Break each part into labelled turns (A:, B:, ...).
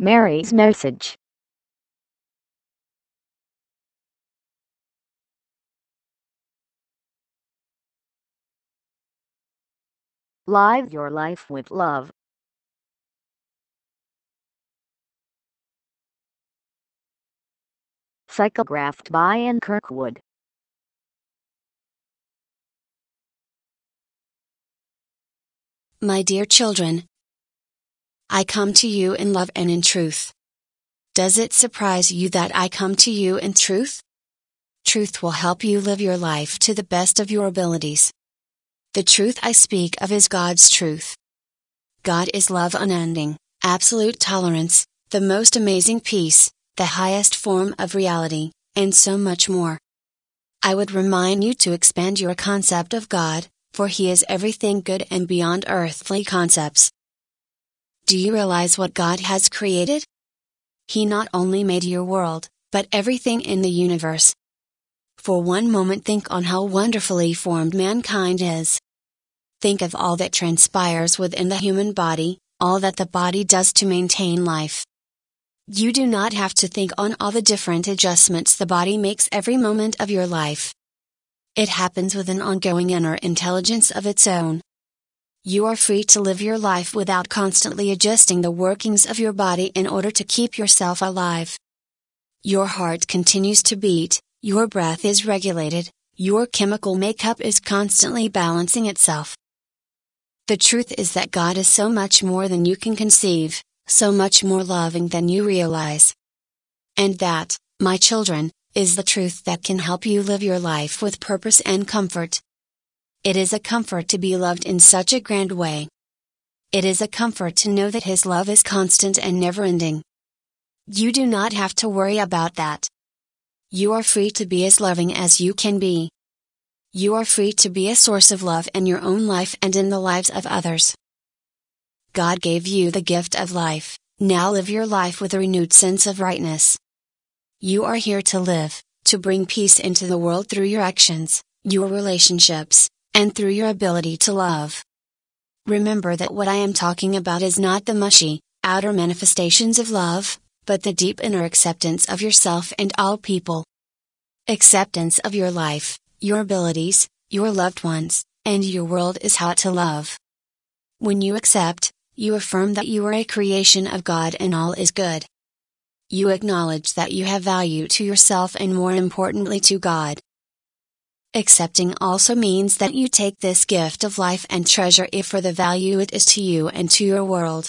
A: Mary's message Live your life with love. Psychographed by Ann Kirkwood. My dear children, I come to you in love and in truth. Does it surprise you that I come to you in truth? Truth will help you live your life to the best of your abilities. The truth I speak of is God's truth. God is love unending, absolute tolerance, the most amazing peace, the highest form of reality, and so much more. I would remind you to expand your concept of God, for He is everything good and beyond earthly concepts. Do you realize what God has created? He not only made your world, but everything in the universe. For one moment, think on how wonderfully formed mankind is. Think of all that transpires within the human body, all that the body does to maintain life. You do not have to think on all the different adjustments the body makes every moment of your life. It happens with an ongoing inner intelligence of its own you are free to live your life without constantly adjusting the workings of your body in order to keep yourself alive. Your heart continues to beat, your breath is regulated, your chemical makeup is constantly balancing itself. The truth is that God is so much more than you can conceive, so much more loving than you realize. And that, my children, is the truth that can help you live your life with purpose and comfort. It is a comfort to be loved in such a grand way. It is a comfort to know that His love is constant and never ending. You do not have to worry about that. You are free to be as loving as you can be. You are free to be a source of love in your own life and in the lives of others. God gave you the gift of life, now live your life with a renewed sense of rightness. You are here to live, to bring peace into the world through your actions, your relationships, and through your ability to love. Remember that what I am talking about is not the mushy, outer manifestations of love, but the deep inner acceptance of yourself and all people. Acceptance of your life, your abilities, your loved ones, and your world is how to love. When you accept, you affirm that you are a creation of God and all is good. You acknowledge that you have value to yourself and more importantly to God. Accepting also means that you take this gift of life and treasure it for the value it is to you and to your world.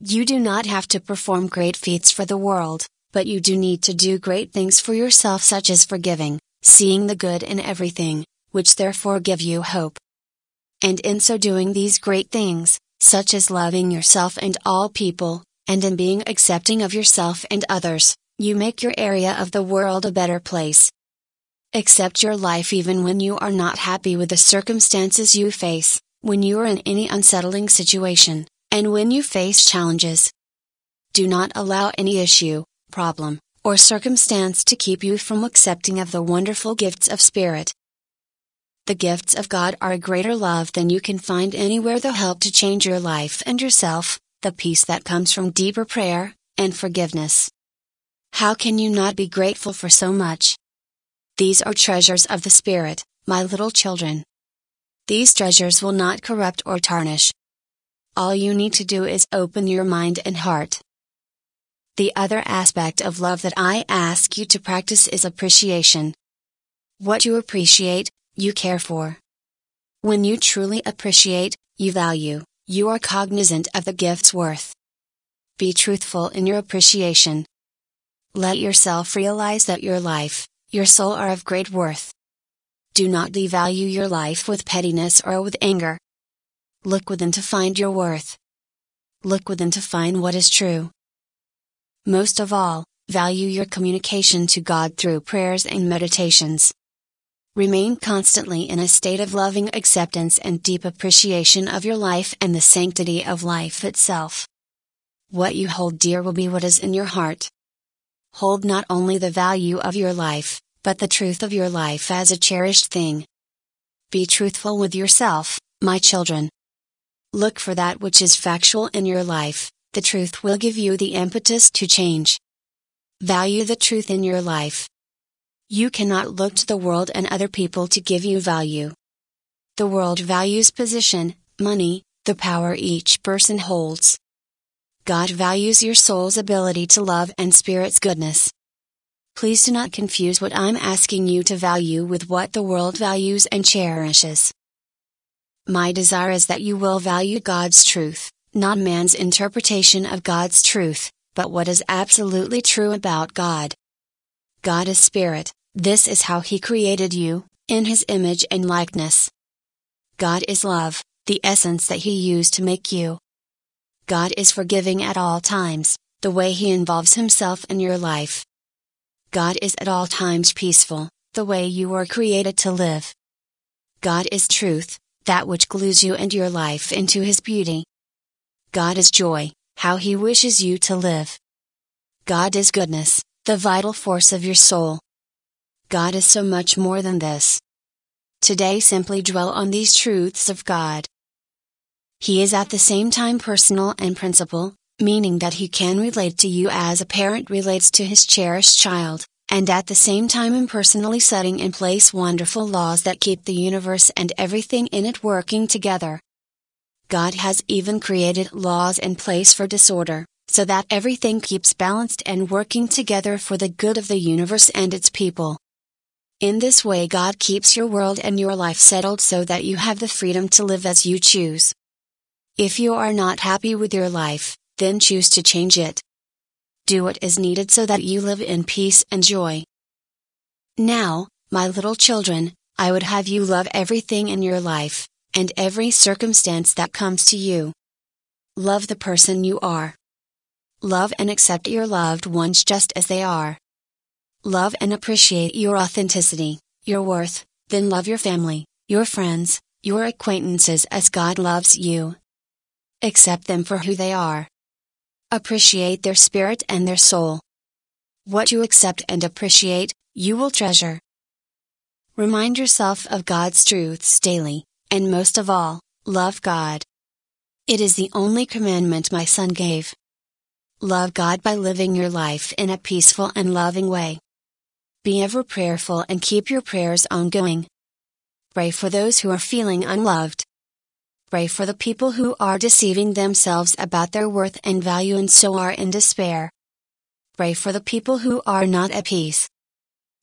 A: You do not have to perform great feats for the world, but you do need to do great things for yourself, such as forgiving, seeing the good in everything, which therefore give you hope. And in so doing, these great things, such as loving yourself and all people, and in being accepting of yourself and others, you make your area of the world a better place. Accept your life even when you are not happy with the circumstances you face, when you are in any unsettling situation, and when you face challenges. Do not allow any issue, problem, or circumstance to keep you from accepting of the wonderful gifts of Spirit. The gifts of God are a greater love than you can find anywhere. The help to change your life and yourself, the peace that comes from deeper prayer and forgiveness. How can you not be grateful for so much? These are treasures of the Spirit, my little children. These treasures will not corrupt or tarnish. All you need to do is open your mind and heart. The other aspect of love that I ask you to practice is appreciation. What you appreciate, you care for. When you truly appreciate, you value, you are cognizant of the gift's worth. Be truthful in your appreciation. Let yourself realize that your life, your soul are of great worth. Do not devalue your life with pettiness or with anger. Look within to find your worth. Look within to find what is true. Most of all, value your communication to God through prayers and meditations. Remain constantly in a state of loving acceptance and deep appreciation of your life and the sanctity of life itself. What you hold dear will be what is in your heart hold not only the value of your life, but the truth of your life as a cherished thing. Be truthful with yourself, my children. Look for that which is factual in your life, the truth will give you the impetus to change. Value the truth in your life. You cannot look to the world and other people to give you value. The world values position, money, the power each person holds. God values your soul's ability to love and spirit's goodness. Please do not confuse what I'm asking you to value with what the world values and cherishes. My desire is that you will value God's truth, not man's interpretation of God's truth, but what is absolutely true about God. God is spirit, this is how he created you, in his image and likeness. God is love, the essence that he used to make you. God is forgiving at all times, the way He involves Himself in your life. God is at all times peaceful, the way you were created to live. God is truth, that which glues you and your life into His beauty. God is joy, how He wishes you to live. God is goodness, the vital force of your soul. God is so much more than this. Today, simply dwell on these truths of God. He is at the same time personal and principal, meaning that he can relate to you as a parent relates to his cherished child, and at the same time impersonally setting in place wonderful laws that keep the universe and everything in it working together. God has even created laws in place for disorder, so that everything keeps balanced and working together for the good of the universe and its people. In this way, God keeps your world and your life settled so that you have the freedom to live as you choose. If you are not happy with your life, then choose to change it. Do what is needed so that you live in peace and joy. Now, my little children, I would have you love everything in your life, and every circumstance that comes to you. Love the person you are. Love and accept your loved ones just as they are. Love and appreciate your authenticity, your worth, then love your family, your friends, your acquaintances as God loves you, Accept them for who they are. Appreciate their spirit and their soul. What you accept and appreciate, you will treasure. Remind yourself of God's truths daily, and most of all, love God. It is the only commandment my son gave. Love God by living your life in a peaceful and loving way. Be ever prayerful and keep your prayers ongoing. Pray for those who are feeling unloved. Pray for the people who are deceiving themselves about their worth and value and so are in despair. Pray for the people who are not at peace.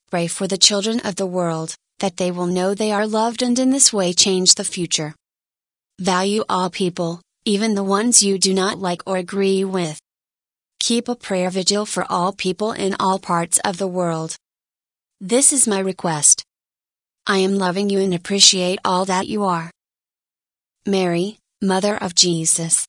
A: Pray for the children of the world, that they will know they are loved and in this way change the future. Value all people, even the ones you do not like or agree with. Keep a prayer vigil for all people in all parts of the world. This is my request. I am loving you and appreciate all that you are. Mary, Mother of Jesus